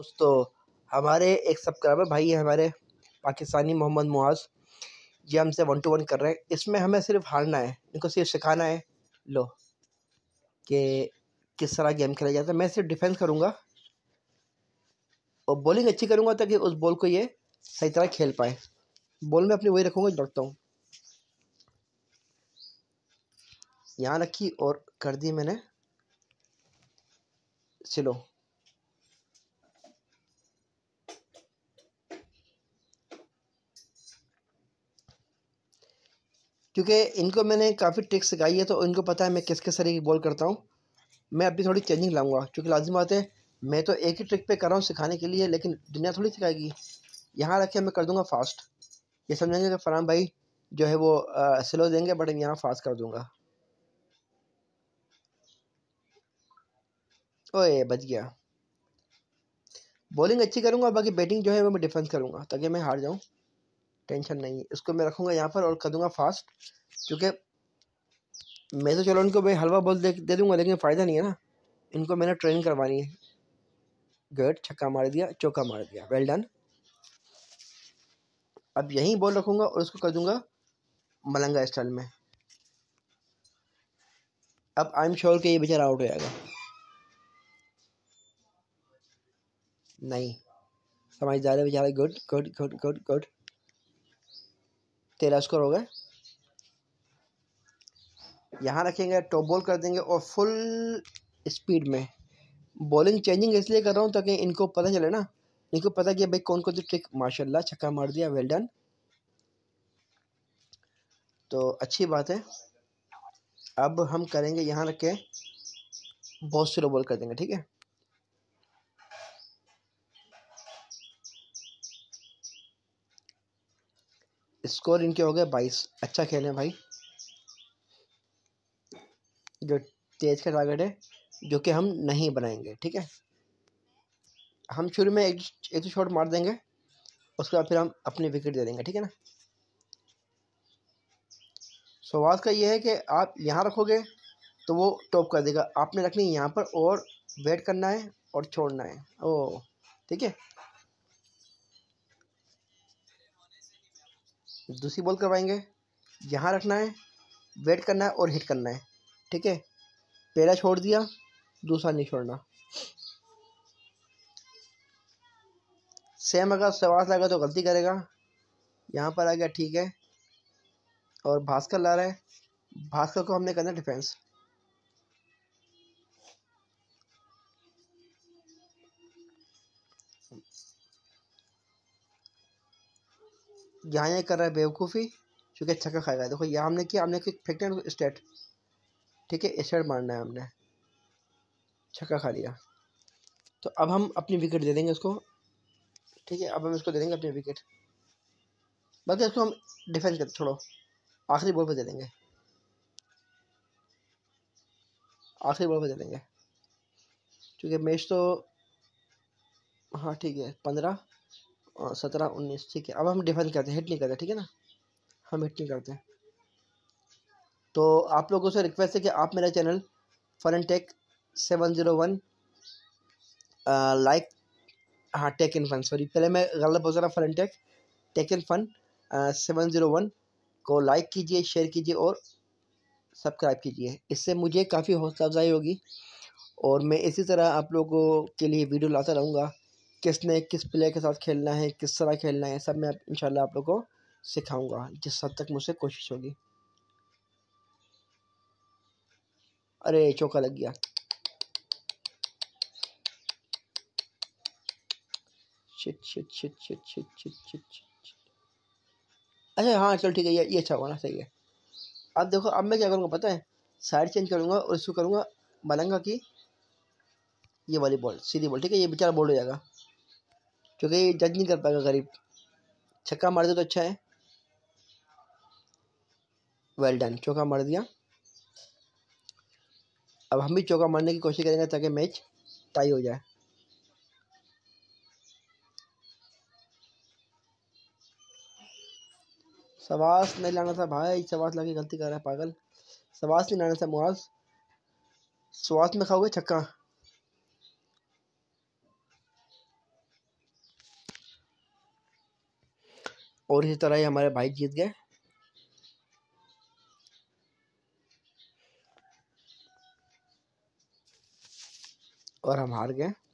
दोस्तों हमारे एक सब्सक्राइबर भाई हमारे पाकिस्तानी मोहम्मद मुआज़ ये हमसे वन टू वन कर रहे हैं इसमें हमें सिर्फ हारना है इनको सिर्फ सिखाना है लो कि किस तरह गेम खेला जाता है मैं सिर्फ डिफेंस करूँगा और बॉलिंग अच्छी करूँगा ताकि उस बॉल को ये सही तरह खेल पाए बॉल में अपनी वही रखूँगा डरता हूँ यहाँ रखी और कर दी मैंने चलो क्योंकि इनको मैंने काफ़ी ट्रिक्स सिखाई है तो इनको पता है मैं किस किस तरीके की बॉल करता हूँ मैं अभी थोड़ी चेंजिंग लाऊंगा क्योंकि लाजिम बात है मैं तो एक ही ट्रिक पे कर रहा हूँ सिखाने के लिए लेकिन दुनिया थोड़ी सिखाएगी यहाँ रखे मैं कर दूँगा फास्ट ये समझेंगे कि फरहान भाई जो है वो आ, स्लो देंगे बट यहाँ फास्ट कर ओ ओए बच गया बॉलिंग अच्छी करूँगा बाकी बैटिंग जो है वो मैं डिफेंस करूँगा ताकि मैं हार जाऊँ टेंशन नहीं है इसको मैं रखूँगा यहाँ पर और कर दूँगा फास्ट क्योंकि मैं तो चलो इनको भाई हलवा बोल दे दे दूँगा लेकिन फ़ायदा नहीं है ना इनको मैंने ट्रेनिंग करवानी है गट छक्का मार दिया चौका मार दिया वेल डन अब यहीं बॉल रखूँगा और इसको कर दूँगा मलंगा स्टाइल में अब आई एम श्योर कि ये बेचारा आउट हो जाएगा नहीं समझदार है बेचारा good good good good good तेरह स्कोर हो गए यहाँ रखेंगे टॉप बॉल कर देंगे और फुल स्पीड में बॉलिंग चेंजिंग इसलिए कर रहा हूँ ताकि इनको पता चले ना इनको पता कि भाई कौन कौन सी ट्रिक माशाल्लाह छक्का मार दिया वेल डन तो अच्छी बात है अब हम करेंगे यहाँ रख के बहुत स्लो बॉल कर देंगे ठीक है स्कोर इनके हो गए बाईस अच्छा खेल है भाई जो तेज का टारगेट है जो कि हम नहीं बनाएंगे ठीक है हम शुरू में एक एक शॉट तो मार देंगे उसके बाद फिर हम अपने विकेट दे देंगे ठीक है ना सवाल का ये है कि आप यहाँ रखोगे तो वो टॉप कर देगा आपने रखनी है यहाँ पर और वेट करना है और छोड़ना है ओ ठीक है दूसरी बॉल करवाएंगे यहाँ रखना है वेट करना है और हिट करना है ठीक है पहला छोड़ दिया दूसरा नहीं छोड़ना सेम अगर सवास लगा तो गलती करेगा यहाँ पर आ गया ठीक है और भास्कर ला रहा है भास्कर को हमने करना डिफेंस यहाँ ये कर रहा है बेवकूफ़ी चूँकि छक्का अच्छा खाएगा देखो यहाँ हमने किया हमने फेंकते हैं स्टेट ठीक है स्टेट मारना है हमने छक्का अच्छा खा लिया तो अब हम अपनी विकेट दे देंगे उसको ठीक है अब हम इसको दे देंगे अपनी विकेट बल्कि इसको हम डिफेंस करते छोड़ो आखिरी बॉल पर दे देंगे आखिरी बॉल पर दे देंगे क्योंकि मैच तो हाँ ठीक है पंद्रह सत्रह उन्नीस ठीक है अब हम डिफाइन करते हैं हिट नहीं करते ठीक है ना हम हिट नहीं करते तो आप लोगों से रिक्वेस्ट है कि आप मेरा channel and tech seven zero one like हाँ टेक इन फन सॉरी पहले मैं गलत बोल रहा and tech tech in fun seven zero one को लाइक कीजिए शेयर कीजिए और सब्सक्राइब कीजिए इससे मुझे काफ़ी हौसला अफजाई होगी और मैं इसी तरह आप लोगों के लिए वीडियो लाता रहूँगा किसने किस प्लेयर के साथ खेलना है किस तरह खेलना है सब मैं इंशाल्लाह आप लोगों को सिखाऊंगा जिस हद तक मुझसे कोशिश होगी अरे चौका लग गया चिट चिट चिट चिट चिट चिट चिट चिट अच्छा हाँ चलो ठीक है ये ये अच्छा होगा ना सही है अब देखो अब मैं क्या करूँगा पता है साइड चेंज करूँगा और इसको करूँगा बनाऊँगा कि ये वाली बॉल सीधी बॉल ठीक है ये बेचारा बोल हो जाएगा क्योंकि जज नहीं कर पाएगा गरीब छक्का मार दे तो अच्छा है वेल डन चौका मार दिया अब हम भी चौका मारने की कोशिश करेंगे ताकि मैच टाई हो जाए सवास नहीं लाना था भाई सवास लाके गलती कर रहा है पागल सवास नहीं लाना था मुआज स्वास में खाओगे छक्का और इसी तरह ही हमारे भाई जीत गए और हम हार गए